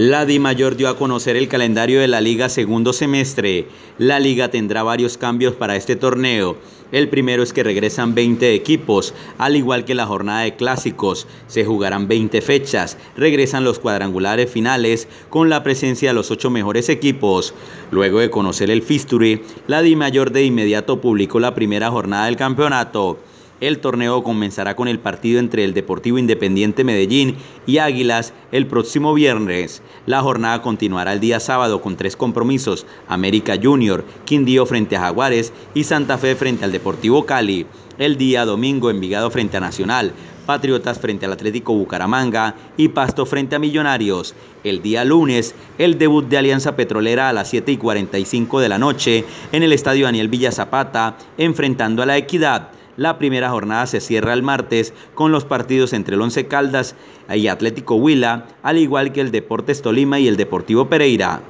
La Di Mayor dio a conocer el calendario de la liga segundo semestre. La liga tendrá varios cambios para este torneo. El primero es que regresan 20 equipos, al igual que la jornada de clásicos. Se jugarán 20 fechas, regresan los cuadrangulares finales con la presencia de los ocho mejores equipos. Luego de conocer el fixture, la Di Mayor de inmediato publicó la primera jornada del campeonato. El torneo comenzará con el partido entre el Deportivo Independiente Medellín y Águilas el próximo viernes. La jornada continuará el día sábado con tres compromisos, América Junior, Quindío frente a Jaguares y Santa Fe frente al Deportivo Cali. El día domingo Envigado frente a Nacional, Patriotas frente al Atlético Bucaramanga y Pasto frente a Millonarios. El día lunes, el debut de Alianza Petrolera a las 7 y 45 de la noche en el Estadio Daniel Villa Zapata, enfrentando a la Equidad. La primera jornada se cierra el martes con los partidos entre el Once Caldas y Atlético Huila, al igual que el Deportes Tolima y el Deportivo Pereira.